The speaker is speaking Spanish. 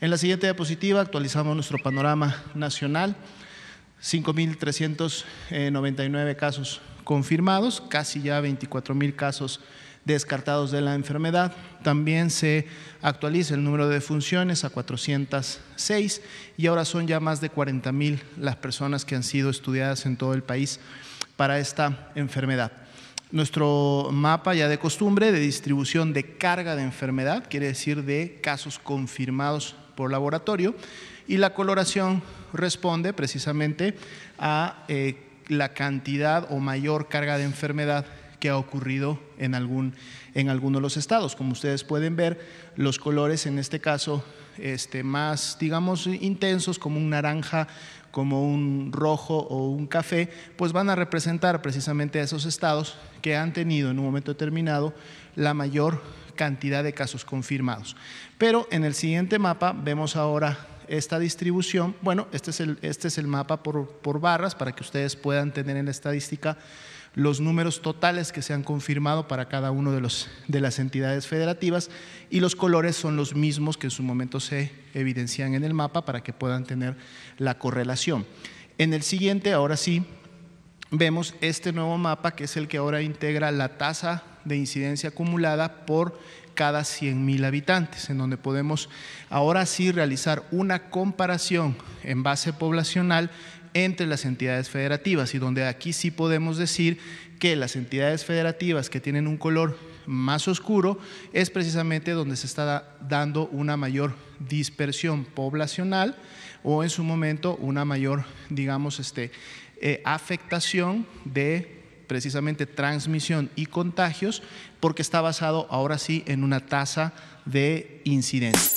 En la siguiente diapositiva actualizamos nuestro panorama nacional. 5.399 casos confirmados, casi ya 24.000 casos descartados de la enfermedad. También se actualiza el número de funciones a 406 y ahora son ya más de 40.000 las personas que han sido estudiadas en todo el país para esta enfermedad. Nuestro mapa ya de costumbre de distribución de carga de enfermedad, quiere decir de casos confirmados por laboratorio y la coloración responde precisamente a eh, la cantidad o mayor carga de enfermedad que ha ocurrido en, algún, en alguno de los estados. Como ustedes pueden ver, los colores en este caso este, más, digamos, intensos, como un naranja, como un rojo o un café, pues van a representar precisamente a esos estados que han tenido en un momento determinado la mayor cantidad de casos confirmados. Pero en el siguiente mapa vemos ahora esta distribución. Bueno, este es el, este es el mapa por, barras para que ustedes puedan tener en la estadística los números totales que se han confirmado para cada uno de, de las entidades federativas y los colores son los mismos que en su momento se evidencian en el mapa para que puedan tener la correlación. En el siguiente, ahora sí, vemos este nuevo mapa que es el que ahora integra la tasa de incidencia acumulada por cada 100.000 habitantes, en donde podemos ahora sí realizar una comparación en base poblacional entre las entidades federativas y donde aquí sí podemos decir que las entidades federativas que tienen un color más oscuro es precisamente donde se está dando una mayor dispersión poblacional o en su momento una mayor, digamos, este, eh, afectación de precisamente transmisión y contagios, porque está basado ahora sí en una tasa de incidencia.